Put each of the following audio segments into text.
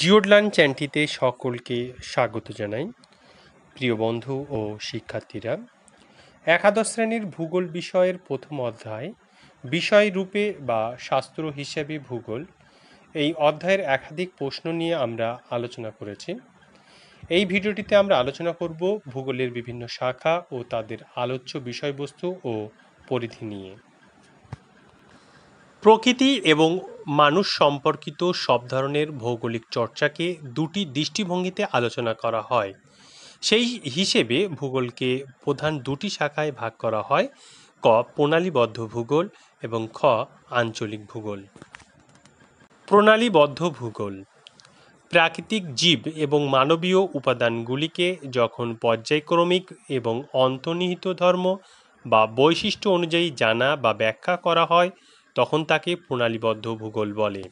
জিওডলান চ্যানটিতে সকলকে স্বাগত জানাই প্রিয় বন্ধু ও শিক্ষার্থীরা একাদশ শ্রেণীর ভূগোল বিষয়ের প্রথম অধ্যায় বিষয় রূপে বা শাস্ত্র হিসেবে ভূগোল এই অধ্যায়ের একাধিক প্রশ্ন নিয়ে আমরা আলোচনা করেছি এই ভিডিওটিতে আমরা আলোচনা করব ভূগোলের বিভিন্ন শাখা ও তাদের আলোচ্য বিষয়বস্তু ও পরিধি নিয়ে প্রকৃতি এবং মানুষ সম্পর্কিত সব ধরনের ভৌগোলিক চর্চাকে দুটি দৃষ্টিভঙ্গিতে আলোচনা করা হয় সেই হিসেবে ভূগোলকে প্রধান দুটি শাখায় ভাগ করা হয় ক প্রণালীবদ্ধ ভূগোল এবং খ আঞ্চলিক ভূগোল প্রণালীবদ্ধ ভূগোল প্রাকৃতিক জীব এবং মানবীয় উপাদানগুলিকে যখন পর্যায়ক্রমিক এবং অন্তর্নিহিত ধর্ম বা বৈশিষ্ট্য অনুযায়ী জানা বা ব্যাখ্যা করা হয় তখন তাকে প্রণালীবদ্ধ ভূগোল বলে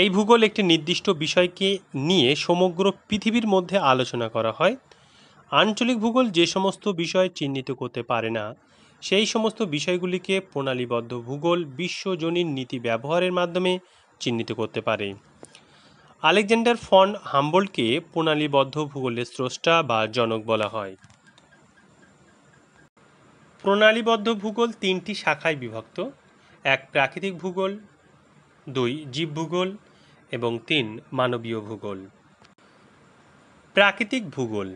এই ভূগোল একটি নির্দিষ্ট বিষয়কে নিয়ে সমগ্র পৃথিবীর মধ্যে আলোচনা করা হয় আঞ্চলিক ভূগোল যে সমস্ত বিষয় চিহ্নিত করতে পারে না সেই সমস্ত বিষয়গুলিকে প্রণালীবদ্ধ ভূগোল বিশ্বজনীন নীতি ব্যবহারের মাধ্যমে চিহ্নিত করতে পারে আলেকজান্ডার ফন হাম্বলকে প্রণালীবদ্ধ ভূগোলের স্রষ্টা বা জনক বলা হয় প্রণালীবদ্ধ ভূগোল তিনটি শাখায় বিভক্ত এক প্রাকৃতিক ভূগোল দুই জীব ভূগোল এবং তিন মানবীয় ভূগোল প্রাকৃতিক ভূগোল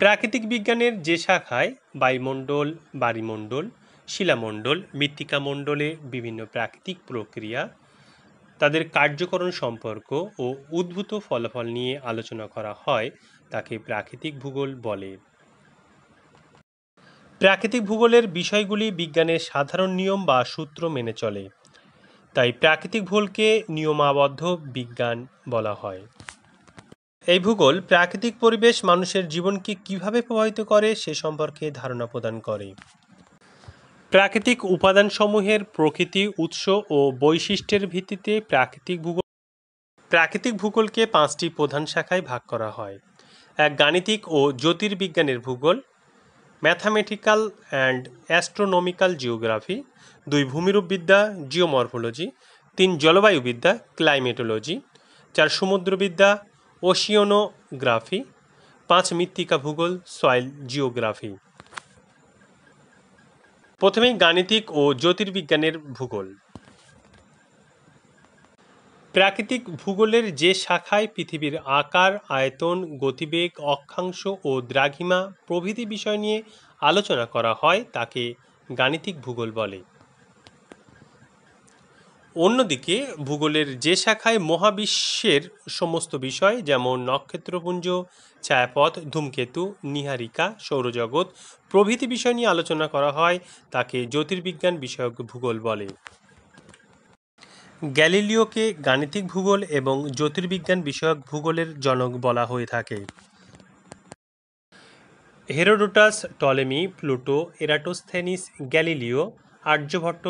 প্রাকৃতিক বিজ্ঞানের যে শাখায় বায়ুমণ্ডল বাড়িমণ্ডল শিলামণ্ডল মৃত্তিকা মণ্ডলে বিভিন্ন প্রাকৃতিক প্রক্রিয়া তাদের কার্যকরণ সম্পর্ক ও উদ্ভূত ফলাফল নিয়ে আলোচনা করা হয় তাকে প্রাকৃতিক ভূগোল বলে প্রাকৃতিক ভূগোলের বিষয়গুলি বিজ্ঞানের সাধারণ নিয়ম বা সূত্র মেনে চলে তাই প্রাকৃতিক ভূগোলকে নিয়মাবদ্ধ বিজ্ঞান বলা হয় এই ভূগোল প্রাকৃতিক পরিবেশ মানুষের জীবনকে কিভাবে প্রভাবিত করে সে সম্পর্কে ধারণা প্রদান করে প্রাকৃতিক উপাদানসমূহের প্রকৃতি উৎস ও বৈশিষ্ট্যের ভিত্তিতে প্রাকৃতিক ভূগোল প্রাকৃতিক ভূগোলকে পাঁচটি প্রধান শাখায় ভাগ করা হয় এক গাণিতিক ও জ্যোতির্বিজ্ঞানের ভূগোল ম্যাথামেটিক্যাল অ্যান্ড অ্যাস্ট্রোনমিক্যাল জিওগ্রাফি দুই ভূমিরূপবিদ্যা জিওমরফোলজি তিন জলবায়ুবিদ্যা ক্লাইমেটোলজি চার সমুদ্রবিদ্যা ওশিয়নোগ্রাফি পাঁচ মৃত্তিকা ভূগোল সয়েল জিওগ্রাফি প্রথমেই গাণিতিক ও জ্যোতির্বিজ্ঞানের ভূগোল প্রাকৃতিক ভূগোলের যে শাখায় পৃথিবীর আকার আয়তন গতিবেগ অক্ষাংশ ও দ্রাঘিমা প্রভৃতি বিষয় নিয়ে আলোচনা করা হয় তাকে গাণিতিক ভূগোল বলে অন্যদিকে ভূগোলের যে শাখায় মহাবিশ্বের সমস্ত বিষয় যেমন নক্ষত্রপুঞ্জ ছায়াপথ ধূমকেতু নিহারিকা সৌরজগৎ প্রভৃতি বিষয় নিয়ে আলোচনা করা হয় তাকে জ্যোতির্বিজ্ঞান বিষয়ক ভূগোল বলে গ্যালিলিওকে গাণিতিক ভূগোল এবং জ্যোতির্বিজ্ঞান বিষয়ক ভূগোলের জনক বলা হয়ে থাকে Herodotus Ptolemy Pluto Eratosthenes Galileo Aryabhata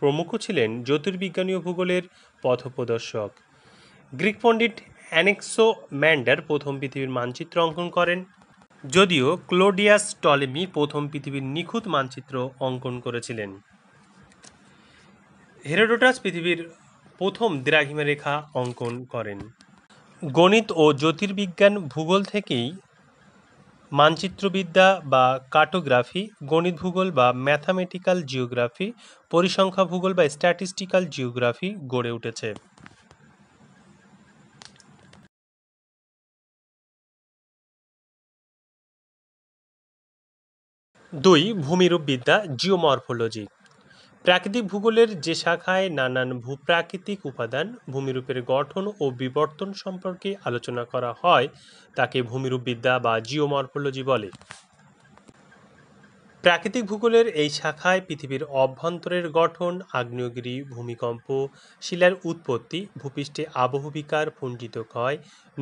প্রমুখ ছিলেন জ্যোতির্বিজ্ঞানীয় ভূগোলের পথপ্রদর্শক গ্রিক পণ্ডিত অ্যানেক্সো ম্যান্ডার প্রথম পৃথিবীর মানচিত্র অঙ্কন করেন যদিও ক্লোডিয়াস টলেমি প্রথম পৃথিবীর নিখুঁত মানচিত্র অঙ্কন করেছিলেন হেরোডোটাস পৃথিবীর প্রথম দ্রাঘিমা রেখা অঙ্কন করেন গণিত ও জ্যোতির্বিজ্ঞান ভূগোল থেকেই মানচিত্রবিদ্যা বা কার্টোগ্রাফি গণিত ভূগোল বা ম্যাথামেটিক্যাল জিওগ্রাফি পরিসংখ্যা ভূগোল বা স্ট্যাটিস্টিক্যাল জিওগ্রাফি গড়ে উঠেছে দুই ভূমিরূপ বিদ্যা জিওমরফোলজি প্রাকৃতিক ভূগোলের যে শাখায় নানান ভূপ্রাকৃতিক উপাদান ভূমিরূপের গঠন ও বিবর্তন সম্পর্কে আলোচনা করা হয় তাকে ভূমিরূপবিদ্যা বা জিওমরফোলজি বলে প্রাকৃতিক ভূগোলের এই শাখায় পৃথিবীর অভ্যন্তরের গঠন আগ্নেয়গিরি ভূমিকম্প শিলার উৎপত্তি ভূপৃষ্ঠে আবহবিকার পুঞ্জিত ক্ষয়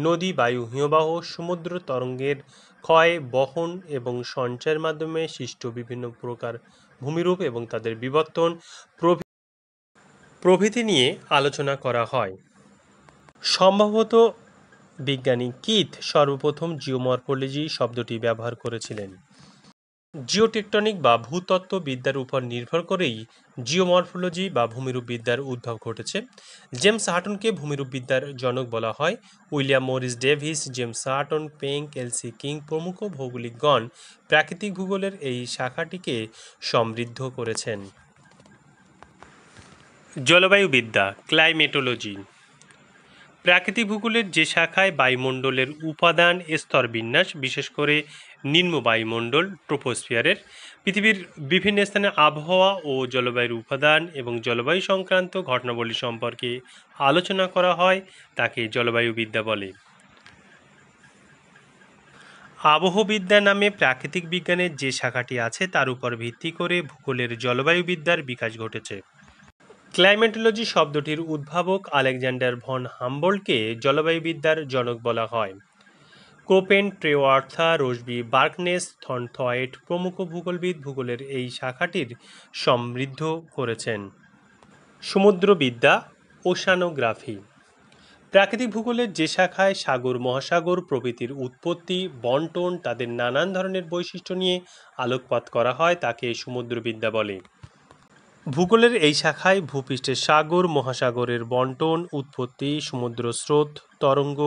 নদী বায়ু হিমবাহ সমুদ্র তরঙ্গের ক্ষয় বহন এবং সঞ্চয়ের মাধ্যমে সৃষ্ট বিভিন্ন প্রকার ভূমিরূপ এবং তাদের বিবর্তন প্রভৃতি নিয়ে আলোচনা করা হয় সম্ভবত বিজ্ঞানী কিথ সর্বপ্রথম জিওমরফোলজি শব্দটি ব্যবহার করেছিলেন জিওটেকটনিক বা ভূতত্ত্ববিদ্যার উপর নির্ভর করেই জিওমরফোলজি বা ভূমিরূপ বিদ্যার উদ্ভব ঘটেছে জেমস হার্টনকে বিদ্যার জনক বলা হয় William Morris Davis James Hutton Penck L C King প্রমুখ ভৌগোলিকগণ প্রাকৃতিক ভূগোলের এই শাখাটিকে সমৃদ্ধ করেছেন জলবায়ু বিদ্যা ক্লাইমেটোলজি প্রাকৃতিক ভূগোলের যে শাখায় বায়ুমণ্ডলের উপাদান স্তর বিন্যাস বিশেষ করে নিম্ন বায়ুমণ্ডল ট্রোপোস্ফিয়ারের পৃথিবীর বিভিন্ন স্থানে আবহাওয়া ও জলবায়ুর উপাদান এবং জলবায়ু সংক্রান্ত ঘটনাবলী সম্পর্কে আলোচনা করা হয় তাকে জলবায়ুবিদ্যা বলে আবহবিদ্যা নামে প্রাকৃতিক বিজ্ঞানের যে শাখাটি আছে তার উপর ভিত্তি করে ভূগোলের জলবায়ুবিদ্যার বিকাশ ঘটেছে ক্লাইমেটোলজি শব্দটির উদ্ভাবক আলেকজান্ডার ভন হাম্বলকে জলবায়ুবিদ্যার জনক বলা হয় কোপেন ট্রেওয়ার্থা রোসবি বার্কনেস থনথয়েট প্রমুখ ভূগোলবিদ ভূগোলের এই শাখাটির সমৃদ্ধ করেছেন সমুদ্রবিদ্যা ওশানোগ্রাফি প্রাকৃতিক ভূগোলের যে শাখায় সাগর মহাসাগর প্রভৃতির উৎপত্তি বন্টন তাদের নানান ধরনের বৈশিষ্ট্য নিয়ে আলোকপাত করা হয় তাকে সমুদ্রবিদ্যা বলে ভূগোলের এই শাখায় ভূপৃষ্ঠের সাগর মহাসাগরের বন্টন উৎপত্তি সমুদ্র স্রোত তরঙ্গ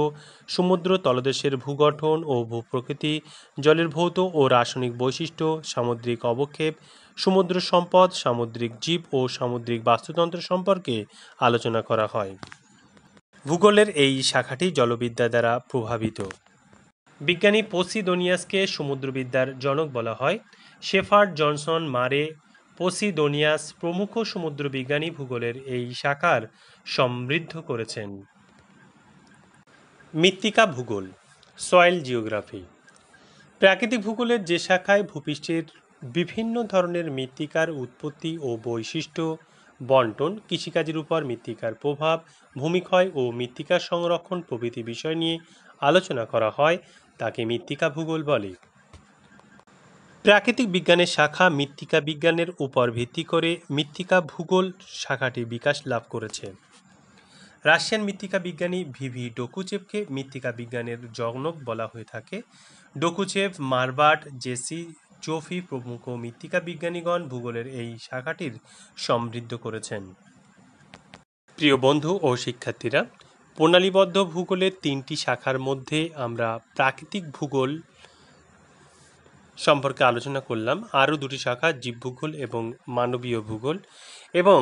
সমুদ্র তলদেশের ভূগঠন ও ভূপ্রকৃতি জলের ভৌত ও রাসায়নিক বৈশিষ্ট্য সামুদ্রিক অবক্ষেপ সমুদ্র সম্পদ সামুদ্রিক জীব ও সামুদ্রিক বাস্তুতন্ত্র সম্পর্কে আলোচনা করা হয় ভূগোলের এই শাখাটি জলবিদ্যা দ্বারা প্রভাবিত বিজ্ঞানী পোসিদোনিয়াসকে সমুদ্রবিদ্যার জনক বলা হয় শেফার্ড জনসন মারে পোসিডোনিয়াস প্রমুখ সমুদ্রবিজ্ঞানী ভূগোলের এই শাখার সমৃদ্ধ করেছেন মৃত্তিকা ভূগোল সয়েল জিওগ্রাফি প্রাকৃতিক ভূগোলের যে শাখায় ভূপৃষ্ঠের বিভিন্ন ধরনের মৃত্তিকার উৎপত্তি ও বৈশিষ্ট্য বন্টন কৃষিকাজের উপর মৃত্তিকার প্রভাব ভূমিক্ষয় ও মৃত্তিকা সংরক্ষণ প্রভৃতি বিষয় নিয়ে আলোচনা করা হয় তাকে মৃত্তিকা ভূগোল বলে প্রাকৃতিক বিজ্ঞানের শাখা মৃত্তিকা বিজ্ঞানের উপর ভিত্তি করে মৃত্তিকা ভূগোল শাখাটি বিকাশ লাভ করেছে রাশিয়ান মৃত্তিকা বিজ্ঞানী ভিভি ডোকুচেভকে মৃত্তিকা বিজ্ঞানের জগনক বলা হয়ে থাকে ডোকুচেভ মারবার্ট জেসি চোফি প্রমুখ মৃত্তিকা বিজ্ঞানীগণ ভূগোলের এই শাখাটির সমৃদ্ধ করেছেন প্রিয় বন্ধু ও শিক্ষার্থীরা প্রণালীবদ্ধ ভূগোলের তিনটি শাখার মধ্যে আমরা প্রাকৃতিক ভূগোল সম্পর্কে আলোচনা করলাম আরও দুটি শাখা জীবভূগোল এবং মানবীয় ভূগোল এবং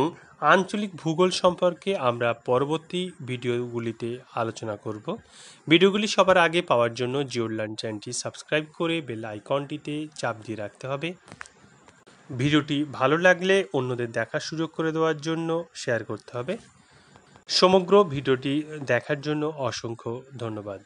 আঞ্চলিক ভূগোল সম্পর্কে আমরা পরবর্তী ভিডিওগুলিতে আলোচনা করব ভিডিওগুলি সবার আগে পাওয়ার জন্য জিওরল্যান্ড চ্যানেলটি সাবস্ক্রাইব করে বেল আইকনটিতে চাপ দিয়ে রাখতে হবে ভিডিওটি ভালো লাগলে অন্যদের দেখার সুযোগ করে দেওয়ার জন্য শেয়ার করতে হবে সমগ্র ভিডিওটি দেখার জন্য অসংখ্য ধন্যবাদ